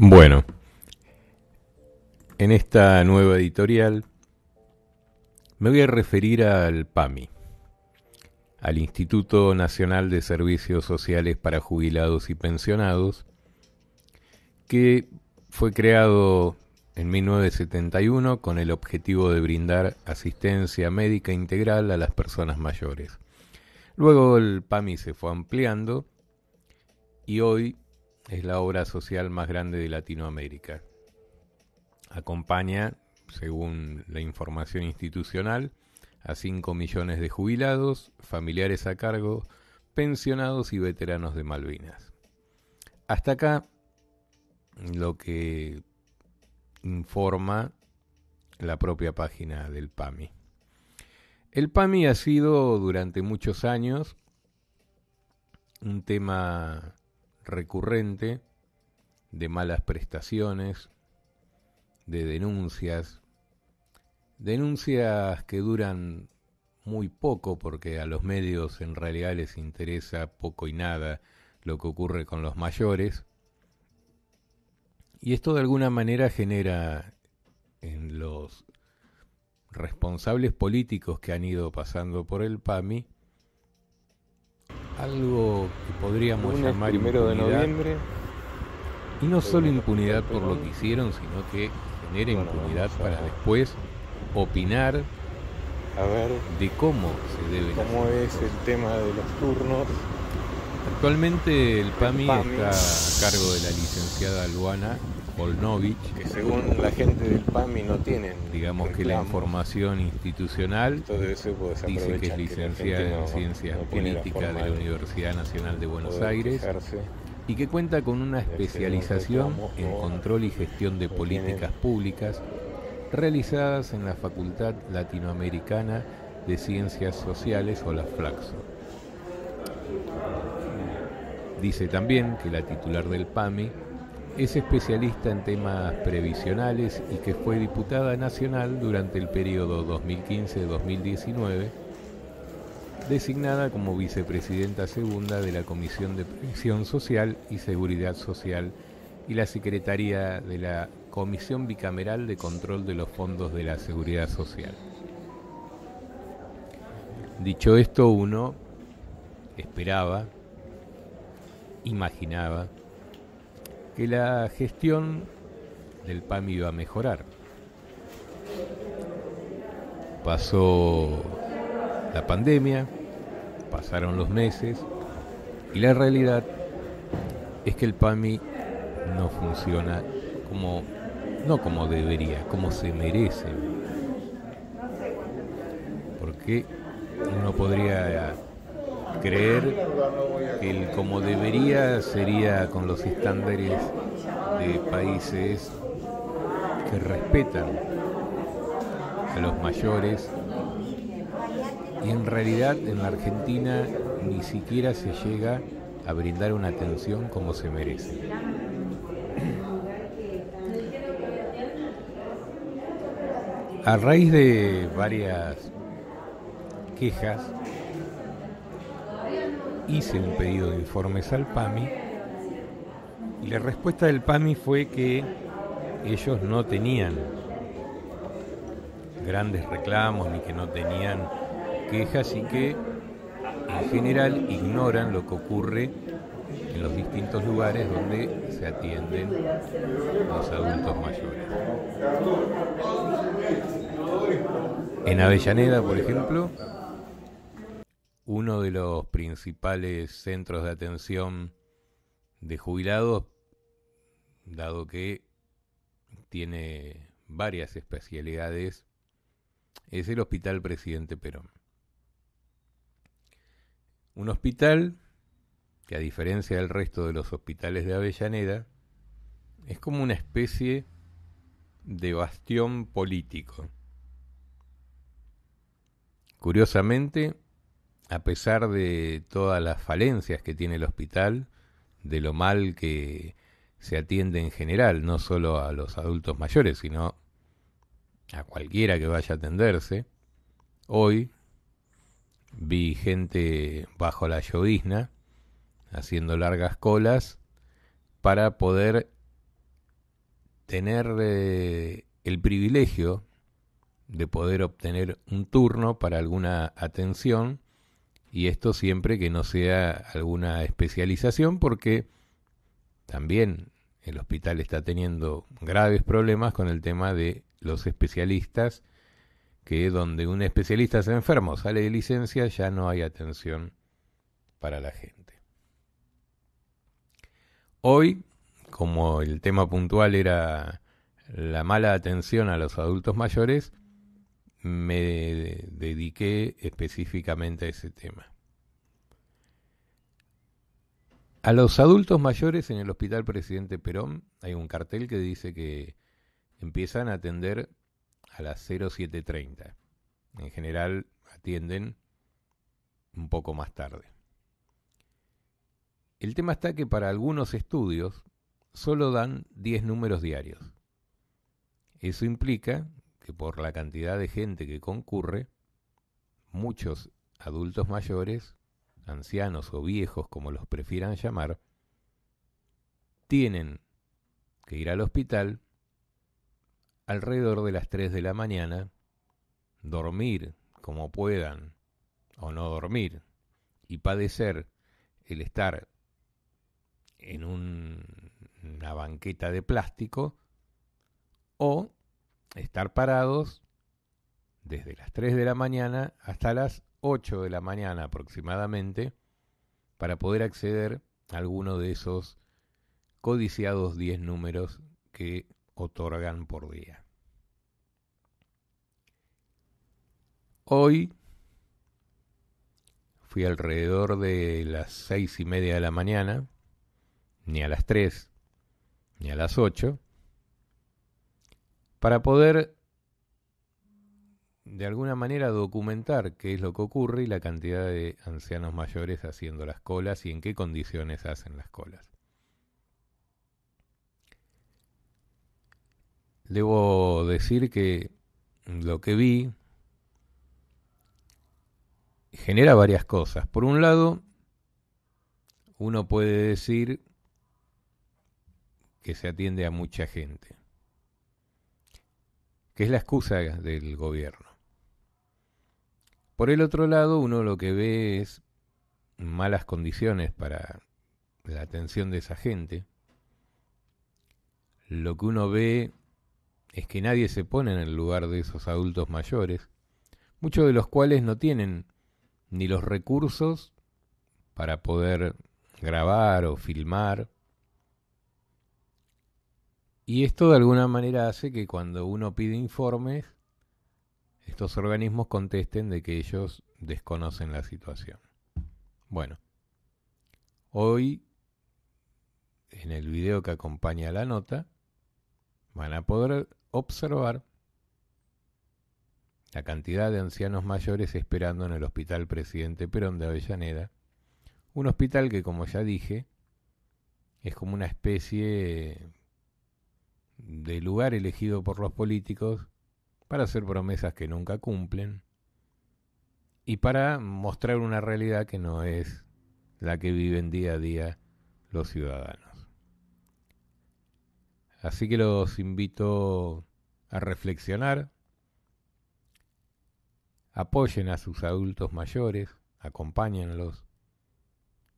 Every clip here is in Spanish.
Bueno, en esta nueva editorial me voy a referir al PAMI, al Instituto Nacional de Servicios Sociales para Jubilados y Pensionados, que fue creado en 1971 con el objetivo de brindar asistencia médica integral a las personas mayores. Luego el PAMI se fue ampliando y hoy es la obra social más grande de Latinoamérica. Acompaña, según la información institucional, a 5 millones de jubilados, familiares a cargo, pensionados y veteranos de Malvinas. Hasta acá lo que informa la propia página del PAMI. El PAMI ha sido durante muchos años un tema recurrente de malas prestaciones, de denuncias, denuncias que duran muy poco porque a los medios en realidad les interesa poco y nada lo que ocurre con los mayores. Y esto de alguna manera genera en los responsables políticos que han ido pasando por el PAMI algo que podríamos llamar primero de noviembre. Y no solo impunidad por lo que hicieron, sino que genera impunidad para después opinar a ver de cómo se debe cómo es el tema de los turnos. Actualmente el PAMI, está a cargo de la licenciada Luana que según la gente del PAMI no tienen. Digamos que la información institucional dice que es licenciada en Ciencias Políticas de la Universidad Nacional de Buenos Aires y que cuenta con una especialización en control y gestión de políticas públicas realizadas en la Facultad Latinoamericana de Ciencias Sociales o la Flaxo. Dice también que la titular del PAMI es especialista en temas previsionales y que fue diputada nacional durante el periodo 2015-2019, designada como vicepresidenta segunda de la Comisión de Previsión Social y Seguridad Social y la Secretaría de la Comisión Bicameral de Control de los Fondos de la Seguridad Social. Dicho esto, uno esperaba, imaginaba, que la gestión del PAMI iba a mejorar. Pasó la pandemia, pasaron los meses y la realidad es que el PAMI no funciona como no como debería, como se merece. Porque uno podría creer el como debería sería con los estándares de países que respetan a los mayores y en realidad en la Argentina ni siquiera se llega a brindar una atención como se merece. A raíz de varias quejas hice un pedido de informes al PAMI y la respuesta del PAMI fue que ellos no tenían grandes reclamos ni que no tenían quejas y que en general ignoran lo que ocurre en los distintos lugares donde se atienden los adultos mayores. En Avellaneda, por ejemplo, uno de los principales centros de atención de jubilados, dado que tiene varias especialidades, es el Hospital Presidente Perón. Un hospital que a diferencia del resto de los hospitales de Avellaneda, es como una especie de bastión político. Curiosamente, a pesar de todas las falencias que tiene el hospital, de lo mal que se atiende en general, no solo a los adultos mayores, sino a cualquiera que vaya a atenderse, hoy vi gente bajo la llovizna haciendo largas colas para poder tener eh, el privilegio de poder obtener un turno para alguna atención y esto siempre que no sea alguna especialización porque también el hospital está teniendo graves problemas con el tema de los especialistas, que donde un especialista se enferma sale de licencia ya no hay atención para la gente. Hoy, como el tema puntual era la mala atención a los adultos mayores, me dediqué específicamente a ese tema. A los adultos mayores en el Hospital Presidente Perón hay un cartel que dice que empiezan a atender a las 07.30. En general atienden un poco más tarde. El tema está que para algunos estudios solo dan 10 números diarios. Eso implica por la cantidad de gente que concurre, muchos adultos mayores, ancianos o viejos como los prefieran llamar, tienen que ir al hospital alrededor de las 3 de la mañana, dormir como puedan o no dormir y padecer el estar en una banqueta de plástico o estar parados desde las 3 de la mañana hasta las 8 de la mañana aproximadamente para poder acceder a alguno de esos codiciados 10 números que otorgan por día. Hoy fui alrededor de las 6 y media de la mañana, ni a las 3, ni a las 8, para poder de alguna manera documentar qué es lo que ocurre y la cantidad de ancianos mayores haciendo las colas y en qué condiciones hacen las colas. Debo decir que lo que vi genera varias cosas. Por un lado, uno puede decir que se atiende a mucha gente que es la excusa del gobierno. Por el otro lado, uno lo que ve es malas condiciones para la atención de esa gente. Lo que uno ve es que nadie se pone en el lugar de esos adultos mayores, muchos de los cuales no tienen ni los recursos para poder grabar o filmar y esto de alguna manera hace que cuando uno pide informes, estos organismos contesten de que ellos desconocen la situación. Bueno, hoy, en el video que acompaña la nota, van a poder observar la cantidad de ancianos mayores esperando en el Hospital Presidente Perón de Avellaneda, un hospital que, como ya dije, es como una especie de lugar elegido por los políticos para hacer promesas que nunca cumplen y para mostrar una realidad que no es la que viven día a día los ciudadanos. Así que los invito a reflexionar, apoyen a sus adultos mayores, acompáñenlos,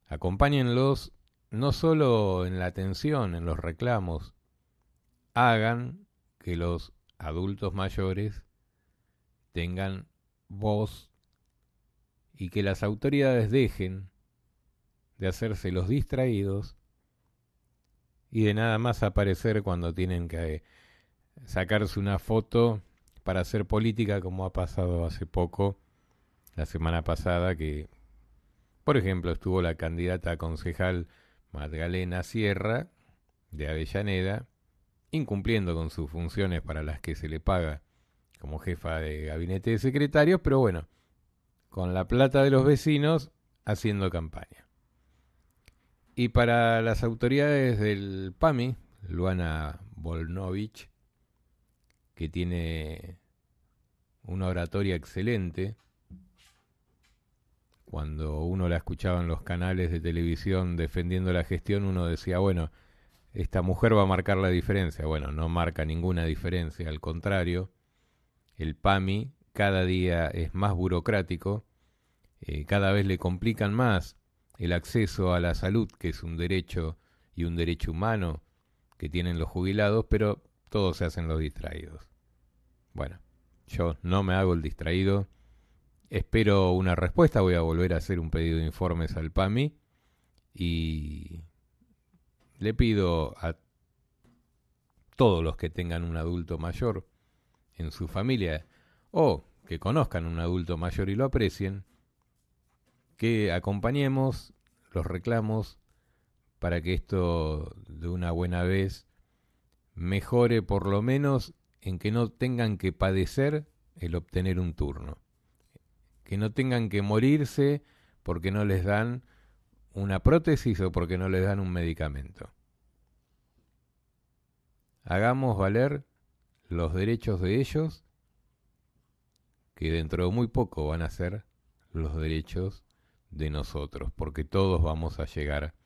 acompáñenlos no solo en la atención, en los reclamos, hagan que los adultos mayores tengan voz y que las autoridades dejen de hacerse los distraídos y de nada más aparecer cuando tienen que eh, sacarse una foto para hacer política como ha pasado hace poco, la semana pasada que, por ejemplo, estuvo la candidata a concejal Magdalena Sierra de Avellaneda, incumpliendo con sus funciones para las que se le paga como jefa de gabinete de secretarios, pero bueno, con la plata de los vecinos haciendo campaña. Y para las autoridades del PAMI, Luana Volnovich, que tiene una oratoria excelente, cuando uno la escuchaba en los canales de televisión defendiendo la gestión, uno decía, bueno, esta mujer va a marcar la diferencia. Bueno, no marca ninguna diferencia, al contrario, el PAMI cada día es más burocrático, eh, cada vez le complican más el acceso a la salud, que es un derecho y un derecho humano que tienen los jubilados, pero todos se hacen los distraídos. Bueno, yo no me hago el distraído. Espero una respuesta, voy a volver a hacer un pedido de informes al PAMI y le pido a todos los que tengan un adulto mayor en su familia o que conozcan un adulto mayor y lo aprecien, que acompañemos los reclamos para que esto de una buena vez mejore por lo menos en que no tengan que padecer el obtener un turno, que no tengan que morirse porque no les dan una prótesis o porque no les dan un medicamento. Hagamos valer los derechos de ellos, que dentro de muy poco van a ser los derechos de nosotros, porque todos vamos a llegar